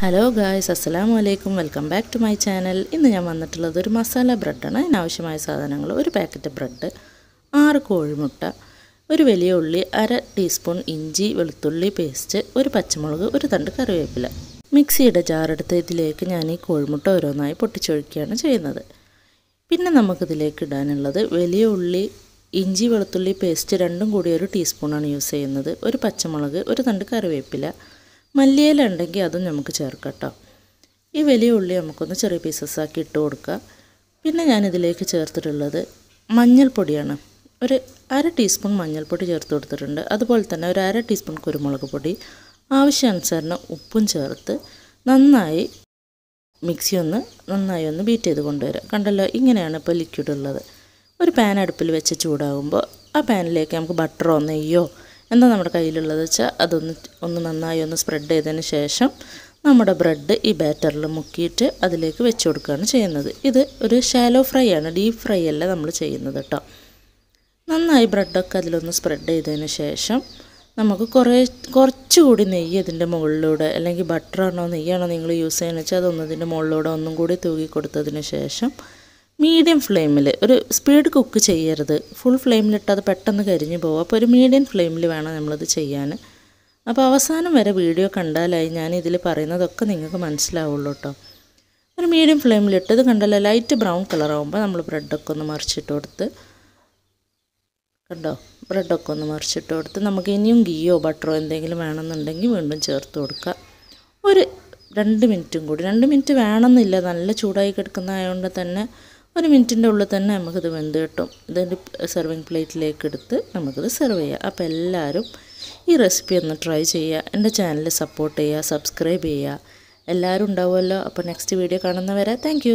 hello guys അസ്സാം വലൈക്കും welcome back to my channel ഇന്ന് ഞാൻ വന്നിട്ടുള്ളത് ഒരു മസാല ബ്രെഡാണ് അതിനാവശ്യമായ സാധനങ്ങൾ ഒരു പാക്കറ്റ് ബ്രെഡ് ആറ് കോഴിമുട്ട ഒരു വലിയ ഉള്ളി അര ടീസ്പൂൺ ഇഞ്ചി വെളുത്തുള്ളി പേസ്റ്റ് ഒരു പച്ചമുളക് ഒരു തണ്ട് കറിവേപ്പില മിക്സിയുടെ ജാറെടുത്ത് ഇതിലേക്ക് ഞാൻ ഈ കോഴിമുട്ട ഓരോന്നായി പൊട്ടിച്ചൊഴിക്കുകയാണ് ചെയ്യുന്നത് പിന്നെ നമുക്കിതിലേക്ക് ഇടാനുള്ളത് വലിയ ഉള്ളി ഇഞ്ചി വെളുത്തുള്ളി പേസ്റ്റ് രണ്ടും കൂടി ഒരു ടീസ്പൂണാണ് യൂസ് ചെയ്യുന്നത് ഒരു പച്ചമുളക് ഒരു തണ്ട് കറിവേപ്പില മല്ലിയില ഉണ്ടെങ്കിൽ അതും നമുക്ക് ചേർക്കാം കേട്ടോ ഈ വലിയ ഉള്ളി നമുക്കൊന്ന് ചെറിയ പീസസ് ആക്കി ഇട്ട് കൊടുക്കുക പിന്നെ ഞാനിതിലേക്ക് ചേർത്തിട്ടുള്ളത് മഞ്ഞൾപ്പൊടിയാണ് ഒരു അര ടീസ്പൂൺ മഞ്ഞൾപ്പൊടി ചേർത്ത് കൊടുത്തിട്ടുണ്ട് അതുപോലെ തന്നെ ഒരു അര ടീസ്പൂൺ കുരുമുളക് പൊടി ആവശ്യാനുസരണം ഉപ്പും ചേർത്ത് നന്നായി മിക്സി ഒന്ന് നന്നായി ഒന്ന് ബീറ്റ് ചെയ്ത് കൊണ്ടുവരാം കണ്ടല്ലോ ഇങ്ങനെയാണ് ഇപ്പോൾ ലിക്വിഡ് ഉള്ളത് ഒരു പാൻ അടുപ്പിൽ വെച്ച് ചൂടാകുമ്പോൾ ആ പാനിലേക്ക് നമുക്ക് ബട്ടറോ നെയ്യോ എന്താ നമ്മുടെ കയ്യിലുള്ളത് വെച്ചാൽ അതൊന്ന് ഒന്ന് നന്നായി ഒന്ന് സ്പ്രെഡ് ചെയ്തതിന് ശേഷം നമ്മുടെ ബ്രെഡ് ഈ ബാറ്ററിൽ മുക്കിയിട്ട് അതിലേക്ക് വെച്ച് കൊടുക്കുകയാണ് ചെയ്യുന്നത് ഇത് ഒരു ഷാലോ ഫ്രൈ ആണ് ഡീപ്പ് ഫ്രൈ അല്ല നമ്മൾ ചെയ്യുന്നത് കേട്ടോ നന്നായി ബ്രെഡൊക്കെ അതിലൊന്ന് സ്പ്രെഡ് ചെയ്തതിന് ശേഷം നമുക്ക് കുറേ കുറച്ചുകൂടി നെയ്യ് ഇതിൻ്റെ മുകളിലൂടെ അല്ലെങ്കിൽ ബട്ടറാണോ നെയ്യാണോ നിങ്ങൾ യൂസ് ചെയ്യണമെന്ന് വെച്ചാൽ അതൊന്നതിൻ്റെ മുകളിലൂടെ ഒന്നും കൂടി തൂക്കി കൊടുത്തതിന് ശേഷം മീഡിയം ഫ്ലെയിമിൽ ഒരു സ്പീഡ് കുക്ക് ചെയ്യരുത് ഫുൾ ഫ്ലെയിമിലിട്ട് അത് പെട്ടെന്ന് കരിഞ്ഞു പോകും അപ്പോൾ ഒരു മീഡിയം ഫ്ലെയിമിൽ വേണം നമ്മളത് ചെയ്യാൻ അപ്പോൾ അവസാനം വരെ വീഡിയോ കണ്ടാലായി ഞാൻ ഇതിൽ പറയുന്നതൊക്കെ നിങ്ങൾക്ക് മനസ്സിലാവുള്ളൂ കേട്ടോ ഒരു മീഡിയം ഫ്ലെയിമിലിട്ട് ഇത് കണ്ടല്ലോ ലൈറ്റ് ബ്രൗൺ കളറാകുമ്പോൾ നമ്മൾ ബ്രെഡൊക്കെ ഒന്ന് മറിച്ചിട്ട് കൊടുത്ത് കണ്ടോ ബ്രെഡൊക്കെ ഒന്ന് മറിച്ചിട്ട് കൊടുത്ത് നമുക്ക് ഇനിയും ഗീയോ ബട്ടറോ എന്തെങ്കിലും വേണമെന്നുണ്ടെങ്കിൽ വീണ്ടും ചേർത്ത് കൊടുക്കുക ഒരു രണ്ട് മിനിറ്റും കൂടി രണ്ട് മിനിറ്റ് വേണമെന്നില്ല നല്ല ചൂടായി കിടക്കുന്നതായതുകൊണ്ട് തന്നെ ഒരു മിനിറ്റിൻ്റെ ഉള്ളിൽ തന്നെ നമുക്കിത് വെന്ത് കിട്ടും ഇതിൻ്റെ സെർവിങ് പ്ലേറ്റിലേക്ക് എടുത്ത് നമുക്കിത് സെർവ് ചെയ്യാം അപ്പോൾ എല്ലാവരും ഈ റെസിപ്പി ഒന്ന് ട്രൈ ചെയ്യുക എൻ്റെ ചാനൽ സപ്പോർട്ട് ചെയ്യുക സബ്സ്ക്രൈബ് ചെയ്യുക എല്ലാവരും ഉണ്ടാവുമല്ലോ അപ്പോൾ നെക്സ്റ്റ് വീഡിയോ കാണുന്നവരെ താങ്ക്